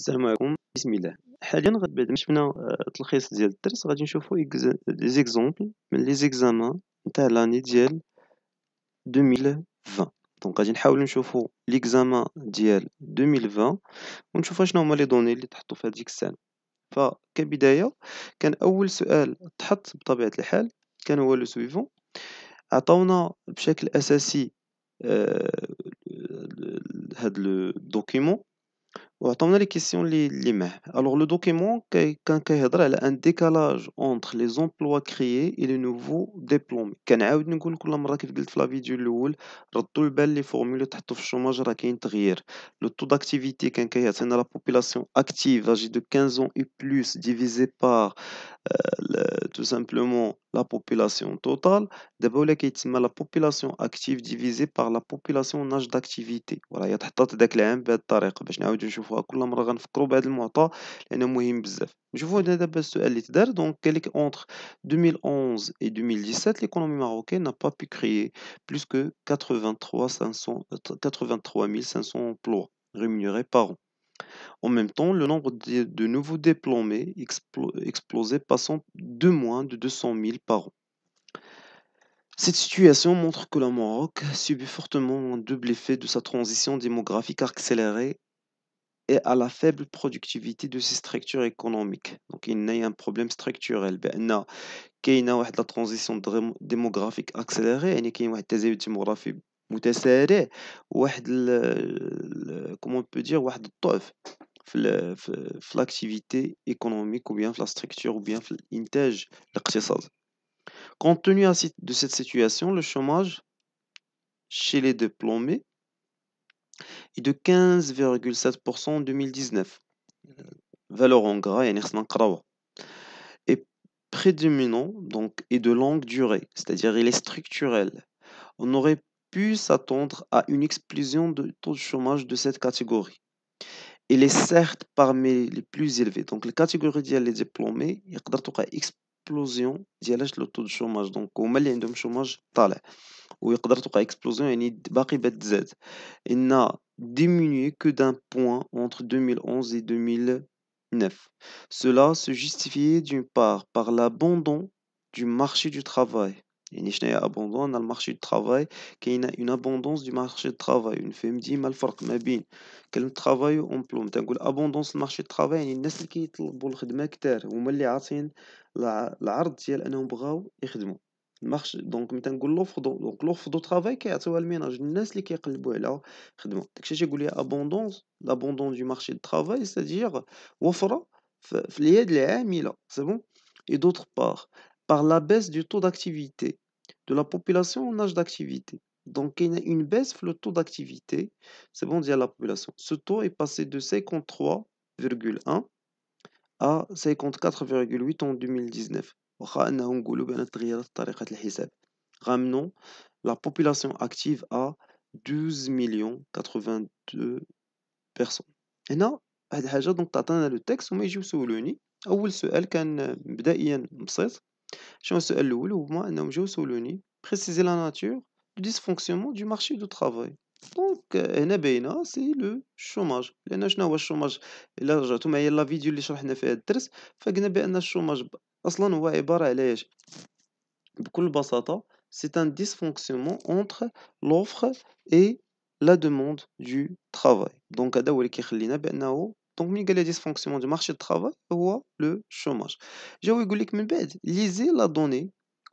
السلام عليكم بسم الله حاليا بعد ما شفنا آه، تلخيص ديال الدرس غادي نشوفو لي زيكزومبل من لي زيكزامان نتاع لاني ديال 2020 دونك غادي نحاولو نشوفو ليكزامان ديال 2020 ونشوفو شنو هما لي دوني اللي تحطو في هذيك السنه فكبدايه كان اول سؤال تحط بطبيعه الحال كان هو لو سويفون عطاونا بشكل اساسي آه، هاد لو دوكيمون On a terminé les questions les mêmes. Alors le document quinquennal a un décalage entre les emplois créés et les nouveaux diplômes. Quand on regarde la vidéo, le tout belle formule de taux de chômage à laquelle le taux d'activité quinquennal, c'est la population active âgée de 15 ans et plus divisé par euh, tout simplement la population totale. D'abord, la population active divisée par la population en âge d'activité. Voilà, il y a des à qui d'accord avec cette tarique. Je vais vous montrer que important. Je entre 2011 et 2017, l'économie marocaine n'a pas pu créer plus que 83 500 euh, emplois rémunérés par an. En même temps, le nombre de, nouveaux diplômés explosait, passant de moins de 200 000 par an. Cette situation montre que le Maroc subit fortement un double effet de sa transition démographique accélérée et à la faible productivité de ses structures économiques. Donc il y a un problème structurel. Ben, il y a la transition démographique accélérée, il متسارع واحد comment كومون بو دير واحد الضعف في في في لاكتيفيتي économique ou bien في la structure ou bien في الانتاج الاقتصادي Compte tenu de cette situation, le chômage chez les diplômés est de 15,7% en 2019. Valeur en gras et prédominant donc et de longue durée, c'est-à-dire il est structurel. On aurait pu s'attendre à une explosion de taux de chômage de cette catégorie. Il est certes parmi les plus élevés. Donc, les catégories catégorie les diplômés, il y a une explosion le taux de chômage. Donc, au Mali, il y a un chômage et ويقدر une يعني باقي Il n'a diminué que d'un point entre 2011 et 2009. Cela se justifiait d'une part par l'abandon du marché du travail يعني شناهي ابوندون المارشي دو ترافاي كاينه اون ابوندونس دو مارشي دو ترافاي نفهم ديما الفرق ما بين كلمه ترافاي وامبلو تنقول ابوندونس المارشي دو ترافاي يعني الناس اللي كيطلبوا الخدمه كتار هما اللي عاطين العرض ديال انهم بغاو يخدموا المارش دونك ملي تنقول لوفر دونك لوفر دو ترافاي كيعطيوها الميناج الناس اللي كيقلبوا على خدمه داكشي تيقول لي ابوندونس لابوندونس دو مارشي دو ترافاي سيتادير وفره في اليد العامله سي بون اي دوتر باغ par la baisse du taux d'activité de la population en âge d'activité. Donc, il y a une baisse le taux d'activité, c'est bon dire la population. Ce taux est passé de 53,1 à 54,8 en 2019. Ramenons la population active à 12 millions 82 personnes. Et là, donc, tu le texte, mais je suis au اول سؤال كان مبدئيا بسيط شنو السؤال الاول هما انهم جاو سولوني بريسيزي لا ناتور دو ديسفونكسيونمون دو مارشي دو ترافاي دونك هنا باينه سي لو شوماج لان شنو هو الشوماج الا رجعتو معايا لا فيديو اللي شرحنا فيها الدرس فقلنا بان الشوماج اصلا هو عباره على ايش بكل بساطه سي ان ديسفونكسيونمون اونتر لوفر اي لا دوموند دو ترافاي دونك هذا هو اللي كيخلينا بانه Donc, une des dysfonctionnements du marché du travail, ou le chômage. Je vais vous dire Lisez la donnée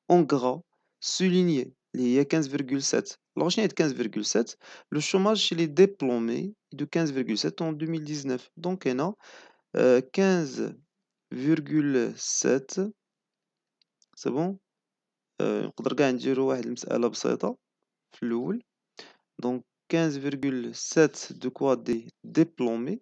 en gras, souligné les y a 15,7. La est 15,7. Le chômage, chez les diplômés de 15,7 en 2019. Donc, il y a 15,7. Euh, C'est bon euh, On peut Donc, 15,7 de quoi des diplômés.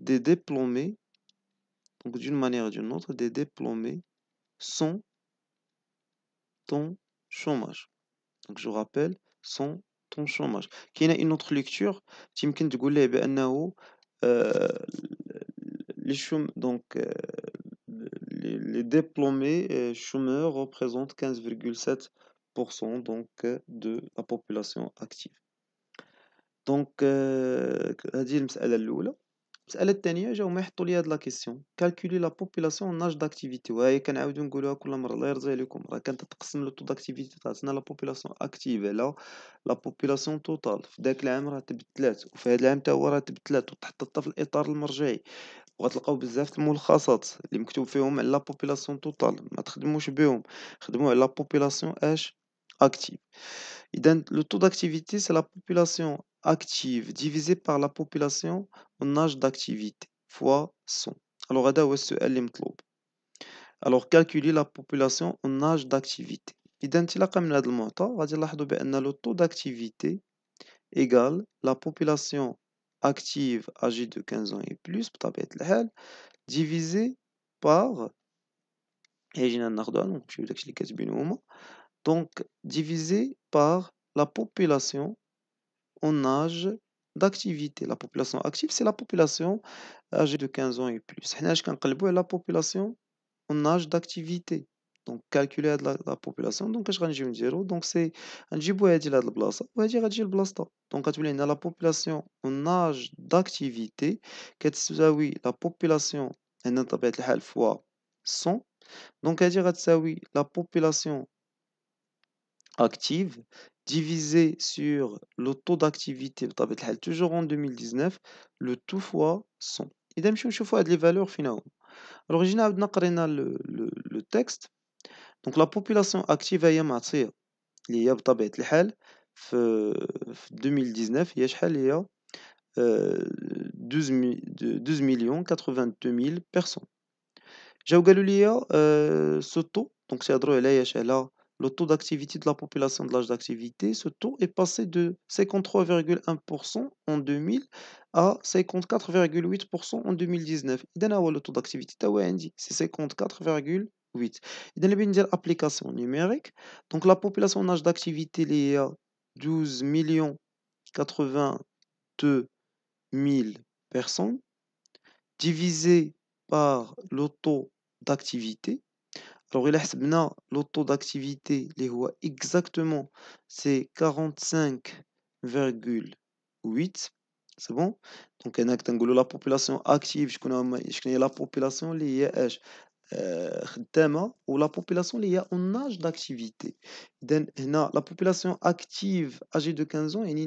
des diplômés, donc d'une manière ou d'une autre, des diplômés sont en chômage. Donc je rappelle, sont ton chômage. Qui a une autre lecture, Tim Kent Goulet, et les donc euh, les, diplômés euh, chômeurs représentent 15,7% donc de la population active. Donc euh, المساله الثانيه جاوا ما يحطوا لي هاد لا كيسيون كالكولي لا بوبولاسيون ناج داكتيفيتي وهي كنعاودو نقولوها كل مره الله يرضي عليكم راه كانت تقسم لو تو داكتيفيتي تاعتنا لا بوبولاسيون اكتيف على لا بوبولاسيون توتال في داك العام راه تبدلات وفي هاد العام تا هو راه تبدلات وتحطت في الاطار المرجعي وغتلقاو بزاف الملخصات اللي مكتوب فيهم على لا بوبولاسيون توتال ما تخدموش بهم خدموا على لا بوبولاسيون اش اكتيف le taux d'activité, c'est la population active divisée par la population en âge d'activité fois 100. Alors, Alors, calculer la population en âge d'activité. إذا on va le taux d'activité égale la population active âgée de 15 ans et plus divisée divisé par donc divisé par la population en âge d'activité. La population active, c'est la population âgée de 15 ans et plus. La population en âge d'activité. Donc, calculer la, la population. Donc, je vais dire, donc c'est la population ou à d'activité. la Donc, la population en âge d'activité, la population, en âge d'activité, fois 100. Donc, à la population active divisé sur le taux d'activité, toujours en 2019, le tout fois 100. Et d'ailleurs, je vois les valeurs finales. Alors, j'ai le texte. Donc, la population active est 2019, Il y a le الحال 2019 personnes. شحال هي 12 82 82000 personnes. donc cest donc c'est à دونك تيهضروا على là le taux d'activité de la population de l'âge d'activité, ce taux est passé de 53,1% en 2000 à 54,8% en 2019. le taux d'activité c'est 54,8%. Il y a application numérique. Donc la population en âge d'activité est à 12 millions 82 000 personnes divisé par le taux d'activité alors, il a le taux d'activité, exactement, c'est 45,8. C'est bon Donc, on a la population active, je connais la population qui est euh, hein, ou la population liée est âge d'activité. La population active âgée de 15 ans, elle est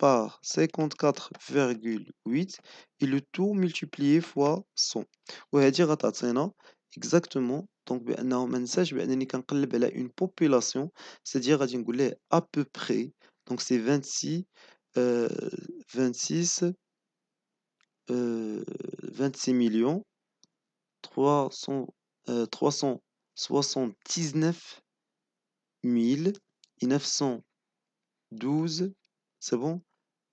par 54,8 et le tout multiplié fois 100 exactement donc une population c'est-à-dire à peu près donc c'est 26 26 26 millions 300 euh, 379 912 c'est bon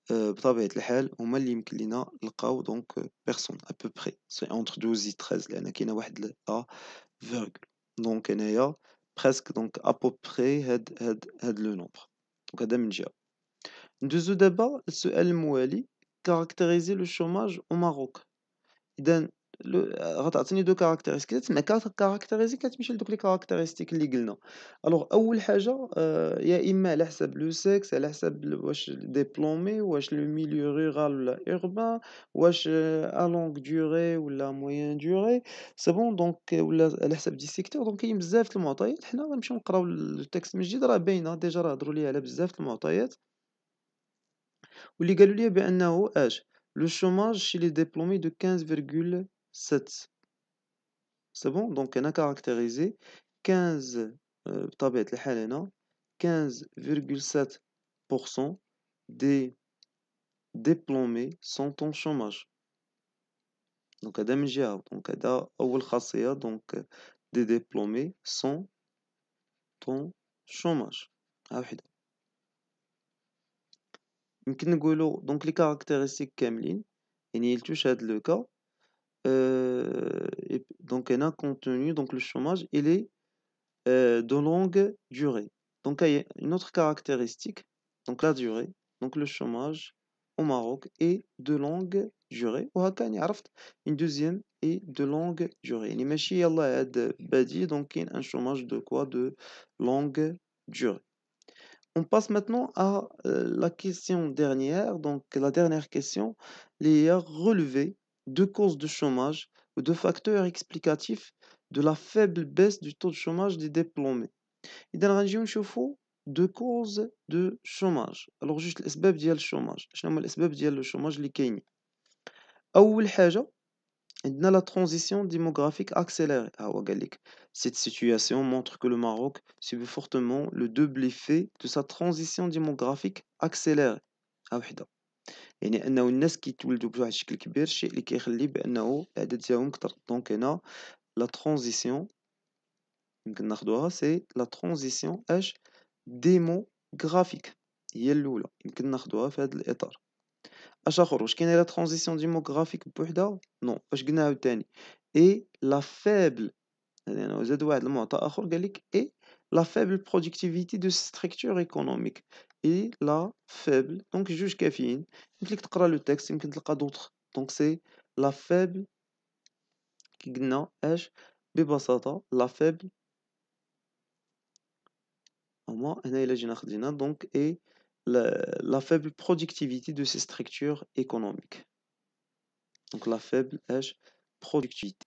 Euh, بطبيعه الحال هما اللي يمكن لينا نلقاو دونك بيرسون ا بري سي اونتر 12 و 13 لان كاينه واحد لا فيرغول دونك هنايا بريسك دونك ا بري هاد هاد هاد لو نومبر دونك هذا من جهه ندوزو دابا السؤال الموالي كاركتيريزي لو شوماج او ماروك اذا غتعطيني دو كاركتيرستيك تسمع كاركتيرستيك كتمشي لدوك لي كاركتيرستيك اللي قلنا الوغ اول حاجه آه يا اما على حساب لو سيكس على حساب واش ديبلومي واش لو ميليو رورال ولا اوربان واش ا لونغ ديوري ولا موين ديوري سي بون دونك ولا على حساب دي سيكتور دونك كاين بزاف المعطيات حنا غنمشيو نقراو التكست من جديد راه باينه ديجا راه هضروا لي على بزاف المعطيات واللي قالوا لي بانه اش لو شوماج شي لي ديبلومي دو 15 7. C'est bon Donc, on a caractérisé 15, euh, 15,7% des diplômés sont ton chômage. Donc, Adam donc donc euh, des diplômés sont ton chômage. يمكن نقولوا دونك لي كاركتيرستيك كاملين يعني يلتوش هذا euh, et donc un contenu donc le chômage il est euh, de longue durée donc il y a une autre caractéristique donc la durée donc le chômage au Maroc est de longue durée ou عرفت une deuxième et de longue durée donc il y a donc un chômage de quoi de longue durée on passe maintenant à euh, la question dernière donc la dernière question les relevé deux causes de chômage ou deux facteurs explicatifs de la faible baisse du taux de chômage des diplômés. Il y a un régime causes de chômage. de juste ديال الشوماج شنو هما الاسباب ديال Les اللي كاينين est la transition transition démographique ah, cette situation montre que le Maroc subit fortement le double effet de sa transition démographique accélérée ah, يعني انه الناس كيتولدوا بواحد الشكل كبير الشيء اللي كيخلي بانه الاعداد ديالهم كثر دونك هنا لا ترانزيسيون يمكن ناخذوها سي لا ترانزيسيون اش ديمو غرافيك هي الاولى يمكن ناخذوها في هذا الاطار اش اخر واش كاينه لا ترانزيسيون ديموغرافيك بوحدها نو اش قلنا عاوتاني اي لا فابل يعني زاد واحد المعطى اخر قال لك اي لا فابل برودكتيفيتي دو ستركتور ايكونوميك et la faible. Donc, juge caféine. Je clique le texte, je clique sur d'autres. Donc, c'est la faible qui gagne la faible. Donc, et la, faible productivité de ces structures économiques. Donc, la faible H, productivité.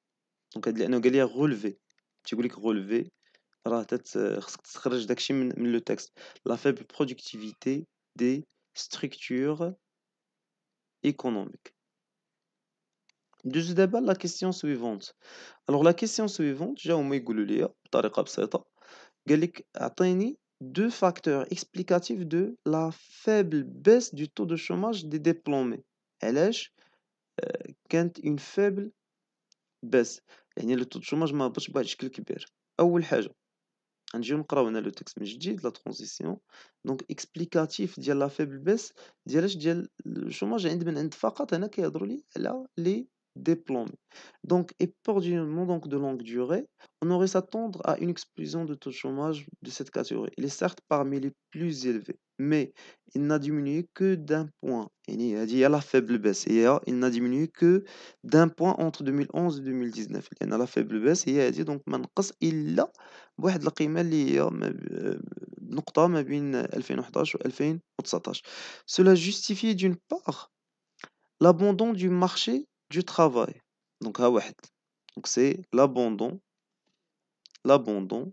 Donc, elle est relevée Tu cliques que alors euh, le texte la faible productivité des structures économiques. débat la question suivante alors la question suivante j'ai omis de lire tarder capseta quelles deux facteurs explicatifs de la faible baisse du taux de chômage des diplômés elle euh, une faible baisse le taux de chômage mais pas de base quelque je vais vous montrer le texte de la transition. Donc, explicatif, il y la faible baisse. Il y le chômage qui est en train de faire des diplômés. Donc, et pour du moment de longue durée, on aurait s'attendre à une explosion de taux de chômage de cette catégorie. Il est certes parmi les plus élevés mais il n'a diminué que d'un point. Il dit à la faible baisse. Il n'a diminué que d'un point entre 2011 et 2019. Il y a la faible baisse. Il a dit donc منقص إلا بواحد القيمة اللي هي نقطة ما بين 2011 et 2019. Cela justifie d'une part l'abandon du marché du travail. Donc, donc c'est l'abandon l'abandon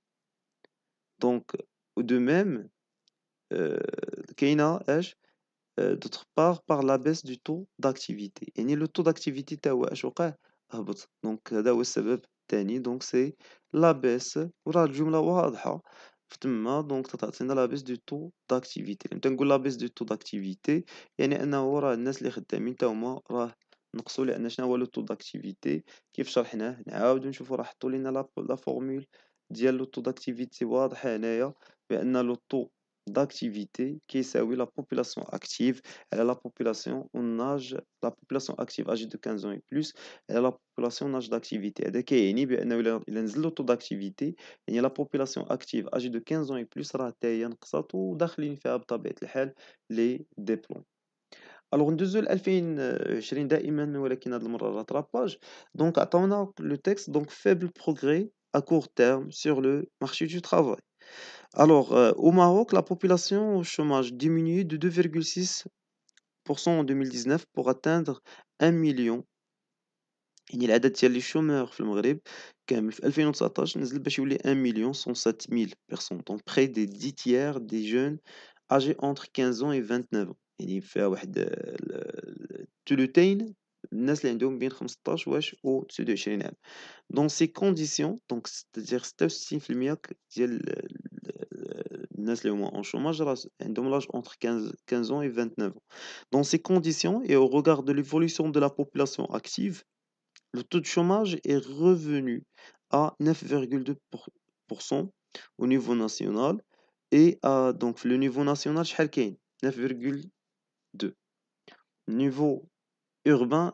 دونك ودو ميم كاينه اش دوتر بار بار لا بيس دو تو داكتيفيتي يعني لو تو داكتيفيتي تا هو اش وقع هبط دونك هذا هو السبب الثاني دونك سي لا بيس وراه الجمله واضحه فتما دونك تعطينا لا بيس دو تو داكتيفيتي امتى نقول دو تو داكتيفيتي يعني انه راه الناس اللي خدامين تا هما راه نقصوا لان شنو هو لو تو داكتيفيتي كيف شرحناه نعاودو نشوفو راه حطوا لينا لا ديال لو d'activité d'activité qui est la population active elle la population en âge la population active âgée de 15 ans et plus elle la population en d'activité et d'activité la population active âgée de 15 ans et plus alors, nous Donc, attendons le texte. Donc, faible progrès à court terme sur le marché du travail. Alors, euh, au Maroc, la population au chômage diminue de 2,6% en 2019 pour atteindre 1 million. يعني العدد ديال لي شومور في المغرب كامل في 2019 نزل باش يولي 1 107 000 personnes donc près des dix tiers des jeunes âgés entre 15 ans et 29 ans يعني euh, tout le temps, dans ces conditions بين 15 واش و ces conditions, donc c'est-à-dire 15 15 ans et 29 ans dans ces conditions et au regard de l'évolution de la population active le taux de chômage est revenu à 9,2% au niveau national et à, donc le niveau national 9,2 niveau urbain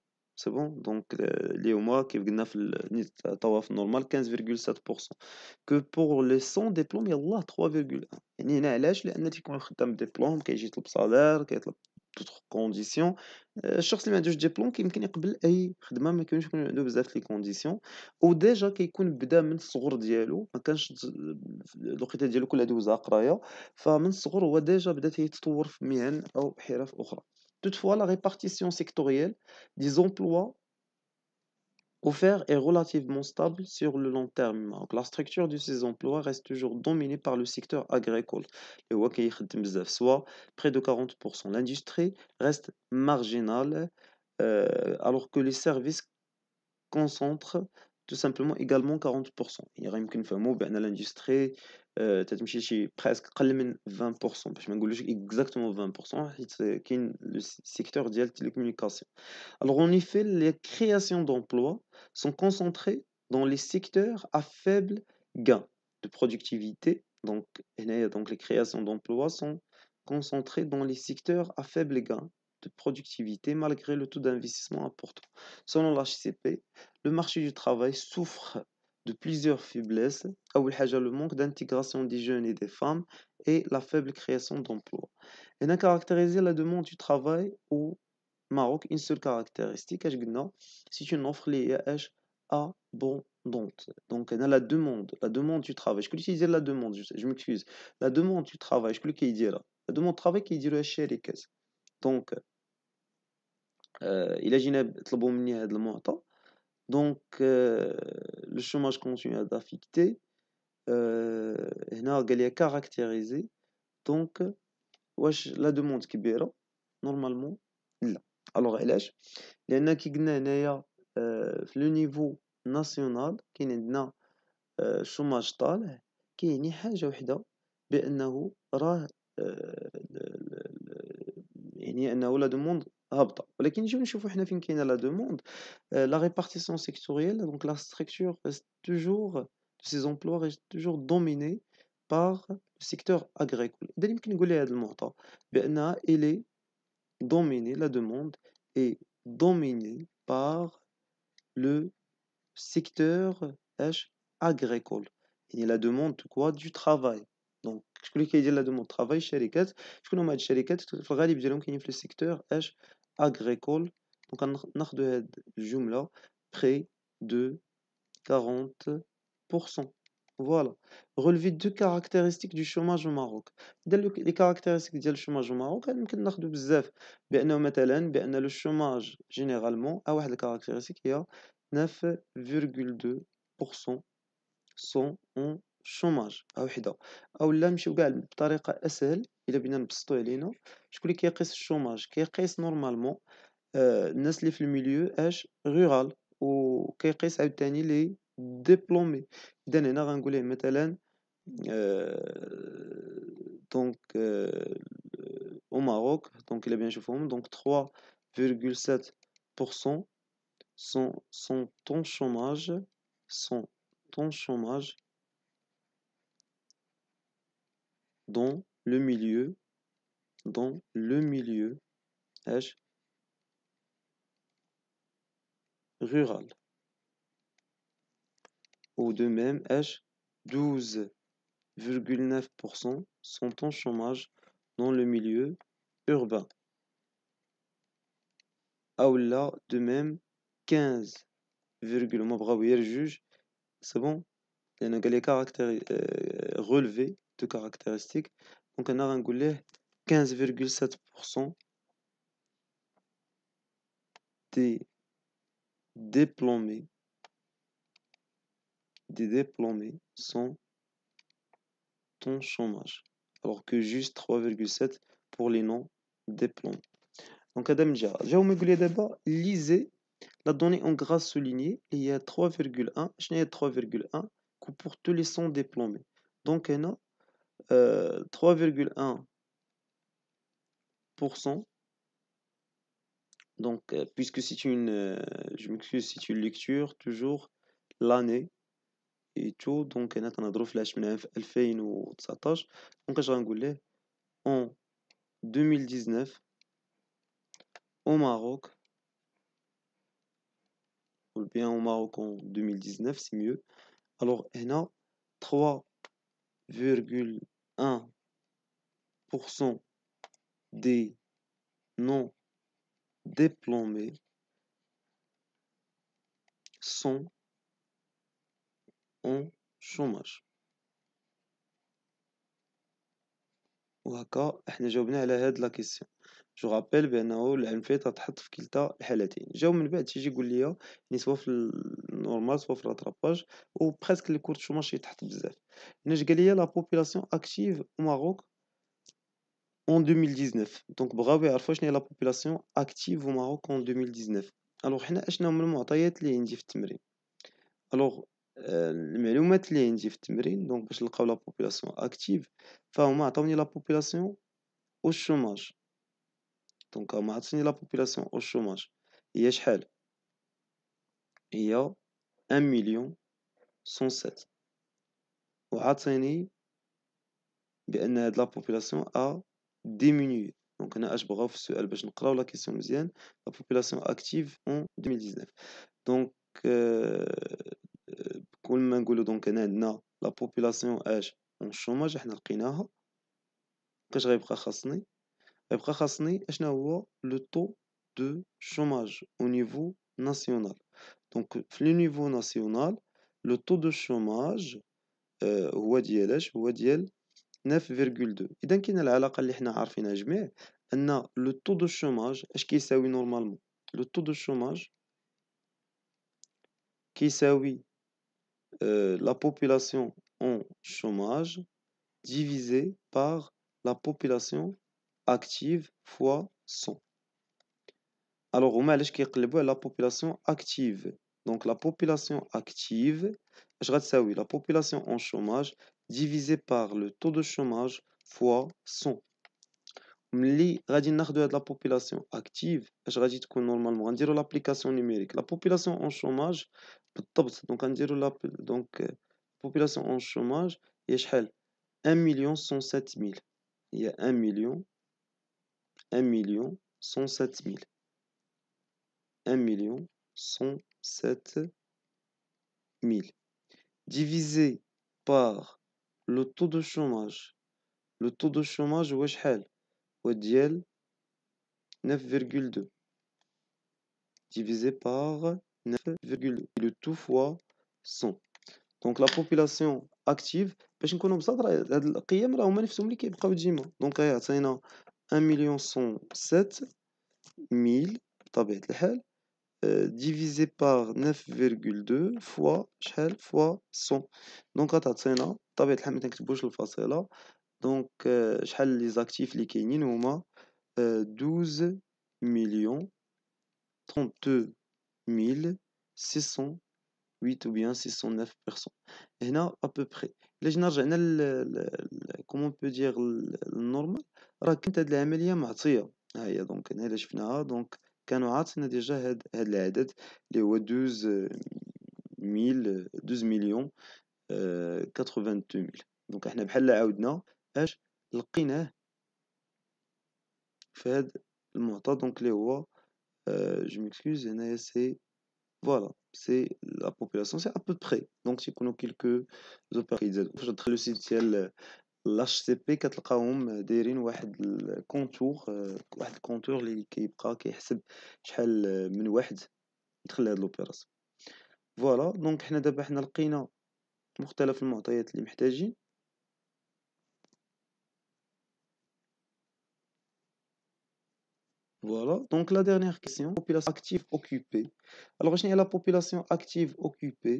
سي بون دونك اللي كيف قلنا في نيت توا في النورمال 15.7% كو بور لي 100 ديبلوم يلاه 3.1 يعني هنا علاش لان تيكون خدام ديبلوم كيجي يطلب سالير كيطلب دوطخ كونديسيون الشخص اللي ما عندوش ديبلوم كيمكن يقبل اي خدمه ما كيكونش يكون عنده بزاف لي كونديسيون وديجا كيكون بدا من الصغر ديالو ما كانش الوقيته ديالو كلها دوزها قرايه فمن الصغر هو ديجا بدا تيتطور في مهن او حرف اخرى Toutefois, la répartition sectorielle des emplois offerts est relativement stable sur le long terme. la structure de ces emplois reste toujours dominée par le secteur agricole. Les soit près de 40%. L'industrie reste marginale euh, alors que les services concentrent tout simplement également 40%. Il y a une fois ben, l'industrie, euh, presque 20%. Parce que je exactement 20%, c'est le secteur de la télécommunication. Alors en effet, les créations d'emplois sont concentrées dans les secteurs à faible gain de productivité. Donc, donc les créations d'emplois sont concentrées dans les secteurs à faible gain de productivité malgré le taux d'investissement important. Selon l'HCP, le marché du travail souffre de plusieurs faiblesses. Le manque d'intégration des jeunes et des femmes et la faible création d'emplois. Elle a caractérisé la demande du travail au Maroc, une seule caractéristique, c'est une offre liée à bon donc, elle a la demande, la demande du travail. Je peux utiliser la demande, je, m'excuse. La demande du travail, je peux le dire. La demande du travail qui dit le e Donc, آه، الى جينا طلبوا مني هذا المعطى دونك لو شوماج كونتيني هذا هنا قال لي كاركتيريزي دونك واش لا دوموند كبيره نورمالمون لا الوغ علاش لان كي قلنا هنايا آه، في لو نيفو ناسيونال كاين عندنا الشوماج آه، طالع كيعني حاجه وحده بانه راه يعني انه لا دوموند la répartition sectorielle, donc la structure reste toujours ces emplois est toujours dominée par le secteur agricole. la demande est dominée par le secteur il y a la demande Du travail. Donc, je voulais dire la demande travail chez les Je voulais les le secteur agricole donc on a de jumla près de 40% voilà relevé deux caractéristiques du chômage au Maroc les caractéristiques du chômage au Maroc on peut le chômage généralement ah a une caractéristique il 9,2% sont en chômage ah الا bien علينا شكون كيقيس الشوماج كيقيس نورمالمون الناس اللي في الميليو اش رورال لي هنا au Maroc, donc il est bien donc 3,7% sont, sont chômage, sont ton chômage, dont le milieu, dans le milieu, rural. Ou de même, H, 12,9% sont en chômage dans le milieu urbain. là, de même, 15, juge, c'est bon, il y a les caractères, euh, relevés de caractéristiques. Donc on a 15.7% des diplômés des diplômés sont en chômage alors que juste 3,7 pour les non diplômés donc Adam جا Je vous يقول lisez la donnée en gras soulignée il y a 3,1 Je n'ai 3,1 pour tous les sans diplômés donc a. 3,1%. Euh, donc, euh, puisque c'est une, euh, je m'excuse, c'est une lecture, toujours l'année et tout. Donc, on a un flash autre 2019. Donc, je vais en 2019 au Maroc, ou bien au Maroc en 2019, c'est mieux. Alors, on a 3,1%. 1% des non diplômés sont en chômage وهكا احنا جاوبنا على هاد لا كيسيون جو رابيل بانه العام فات تحط في كلتا الحالتين جاو من بعد تيجي يقول ليا يعني سوا في النورمال سوا في لاتراباج و بريسك لي كور شوماج يتحط بزاف هنا قال لي لا بوبولاسيون اكتيف او ماروك اون 2019 دونك بغاو يعرفوا شنو هي لا بوبولاسيون اكتيف او ماروك اون 2019 الوغ حنا اشنا هما المعطيات اللي عندي في التمرين الوغ آه، المعلومات اللي عندي في التمرين دونك باش نلقاو لا بوبولاسيون اكتيف فهما عطاوني لا بوبولاسيون او الشوماج دونك هما عطيتني لا بوبولاسيون او شوماج هي شحال هي 1 مليون 107 وعطيني بان هاد لا بوبولاسيون ا ديمينيي دونك انا اش بغاو في السؤال باش نقراو لا كيسيون مزيان لا بوبولاسيون اكتيف اون 2019 دونك كل ما نقولو دونك هنا عندنا لا بوبولاسيون اش اون شوماج حنا لقيناها كاش غيبقى خاصني Il faut savoir le taux de chômage au niveau national. Donc, au niveau national, le taux de chômage est euh, de et Donc, il y a Le taux de chômage, est-ce normalement Le taux de chômage qui est euh, la population en chômage divisé par la population active fois 100. Alors, on va aller la population active. Donc, la population active, je ça oui, la population en chômage divisée par le taux de chômage fois 100. Mli, hum, radin de la population active, je dire que normalement, on dirait l'application numérique. La population en chômage, donc on la donc, euh, population en chômage, est 1 Il y a 1 million 1 million 107 000. 1 million 107 000. Divisé par le taux de chômage. Le taux de chômage, ou est-ce qu'il 9,2. Divisé par 9,2. Le tout fois 100. Donc la population active. باش نكونوا بصدر هاد de راهما نفسهم اللي كيبقاو ديما دونك هي عطينا 1 million 107 000 divisé par 9,2 fois شحال fois 100 دونك غتعطينا بطبيعه الحال ما تنكتبوش الفاصله دونك شحال لي زاكتيف اللي كاينين هما 12 مليون 32 608 ou bien 609 personnes هنا à peu près الا جينا رجعنا dire كومون بو دير النورمال راه كانت هاد العملية معطية ها دونك هنا الا شفناها دونك كانوا عاطينا ديجا هاد هاد العدد اللي هو دوز آه، ميل دوز مليون آه، كاتروفان دو ميل دونك احنا بحال عاودنا اش لقيناه في هاد المعطى دونك اللي هو جو آه، ميكسكوز هنايا سي فوالا سي لا بوبولاسيون سي ا بو بري دونك تيكونوا كيلكو زوبير كيتزادوا واش ندخلو سيت ديال لاش تي بي كتلقاهم دايرين واحد الكونتور آه، واحد الكونتور لي كيبقى كيحسب شحال آه، من واحد دخل لهاد لوبيراسيون فوالا دونك حنا دابا حنا لقينا مختلف المعطيات لي محتاجين Voilà, donc la dernière question, population active occupée. Alors, je la population active occupée,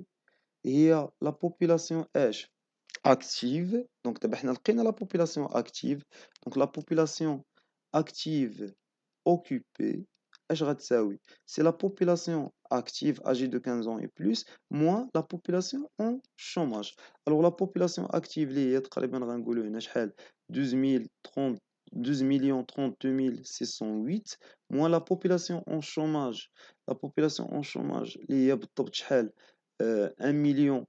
il y a la population active. Donc, la population active. Donc, la population active occupée, c'est la population active âgée de 15 ans et plus, moins la population en chômage. Alors, la population active, les 12 030 32 608 moins la population en chômage la population en chômage les 1 euh, million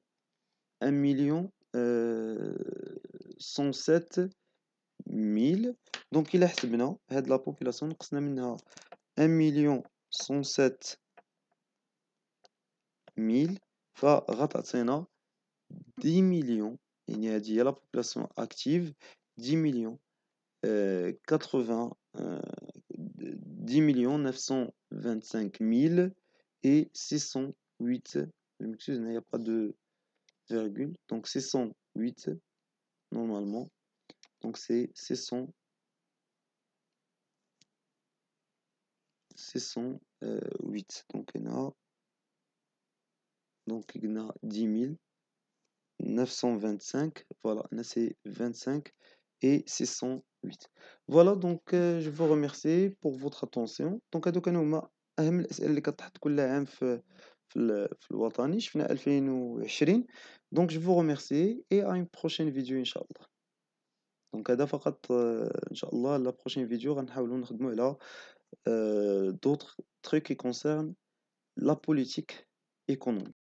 1 million 107 000 donc il حسبنا هاد لا بوبولاسيون نقصنا منها 1 مليون 107 000 فغتعطينا 10 millions يعني هادي هي la population active 10 مليون 80 10 925 000 et 608 je il n'y a pas de virgule. Donc c'est 108 normalement. Donc c'est 100. C'est 108. Donc il Donc gna 10 925. Voilà, c'est 25 et 108 Voilà, donc euh, je vous remercie pour votre attention. Donc, à هما اهم الاسئله اللي كتحط كل عام في في, الوطني شفنا 2020 دونك جو فو ريميرسي اي ا بروشين فيديو ان شاء الله دونك هذا فقط ان شاء الله لا بروشين فيديو غنحاولوا نخدموا على دوطخ تروك كي كونسيرن لا بوليتيك ايكونوميك